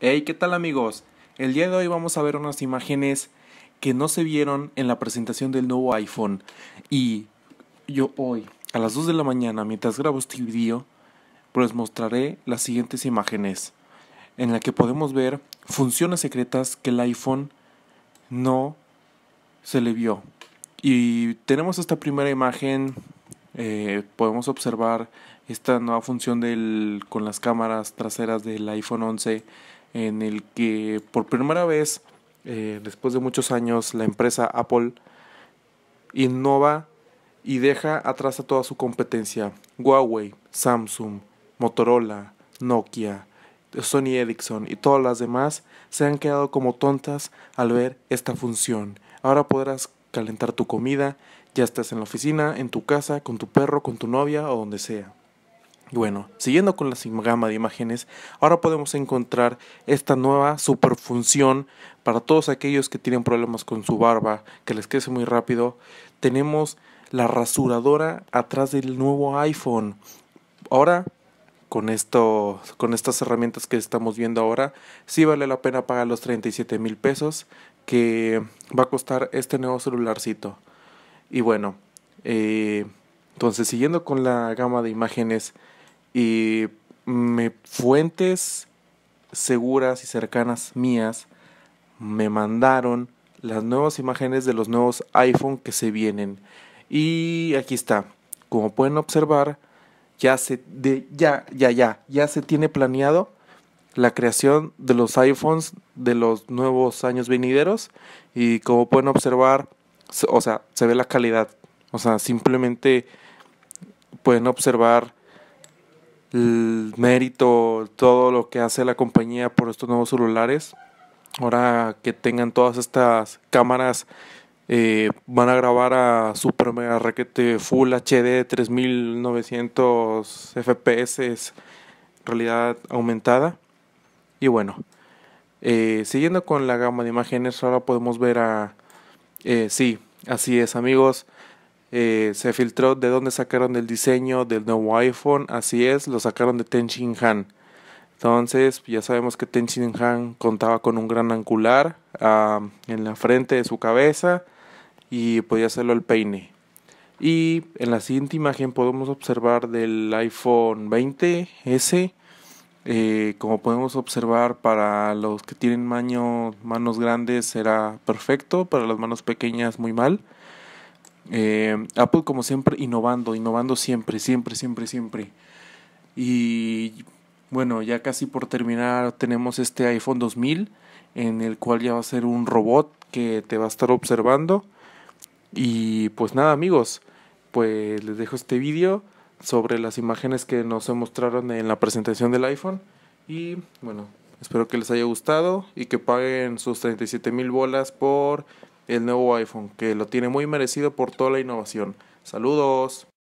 Hey, ¿qué tal amigos? El día de hoy vamos a ver unas imágenes que no se vieron en la presentación del nuevo iPhone. Y yo hoy, a las 2 de la mañana, mientras grabo este video, pues mostraré las siguientes imágenes en la que podemos ver funciones secretas que el iPhone no se le vio. Y tenemos esta primera imagen, eh, podemos observar esta nueva función del, con las cámaras traseras del iPhone 11 en el que por primera vez, eh, después de muchos años, la empresa Apple innova y deja atrás a toda su competencia. Huawei, Samsung, Motorola, Nokia, Sony Ericsson y todas las demás se han quedado como tontas al ver esta función. Ahora podrás calentar tu comida, ya estás en la oficina, en tu casa, con tu perro, con tu novia o donde sea. Bueno, siguiendo con la gama de imágenes, ahora podemos encontrar esta nueva superfunción para todos aquellos que tienen problemas con su barba, que les crece muy rápido. Tenemos la rasuradora atrás del nuevo iPhone. Ahora, con, esto, con estas herramientas que estamos viendo ahora, sí vale la pena pagar los 37 mil pesos que va a costar este nuevo celularcito. Y bueno, eh, entonces siguiendo con la gama de imágenes, y me, fuentes seguras y cercanas mías me mandaron las nuevas imágenes de los nuevos iPhone que se vienen. Y aquí está. Como pueden observar, ya se de ya ya ya ya se tiene planeado la creación de los iPhones de los nuevos años venideros y como pueden observar, o sea, se ve la calidad. O sea, simplemente pueden observar el mérito, todo lo que hace la compañía por estos nuevos celulares. Ahora que tengan todas estas cámaras, eh, van a grabar a super mega raquete eh, full HD 3900 FPS, realidad aumentada. Y bueno, eh, siguiendo con la gama de imágenes, ahora podemos ver a... sí, así es amigos. Eh, se filtró de dónde sacaron el diseño del nuevo iPhone. Así es, lo sacaron de Tenchin Han. Entonces, ya sabemos que Tenchin Han contaba con un gran angular ah, en la frente de su cabeza y podía hacerlo el peine. Y en la siguiente imagen podemos observar del iPhone 20S. Eh, como podemos observar, para los que tienen maño, manos grandes era perfecto, para las manos pequeñas muy mal. Eh, Apple, como siempre, innovando, innovando siempre, siempre, siempre, siempre. Y bueno, ya casi por terminar, tenemos este iPhone 2000, en el cual ya va a ser un robot que te va a estar observando. Y pues nada, amigos, pues les dejo este vídeo sobre las imágenes que nos mostraron en la presentación del iPhone. Y bueno, espero que les haya gustado y que paguen sus 37 mil bolas por el nuevo iPhone, que lo tiene muy merecido por toda la innovación. Saludos.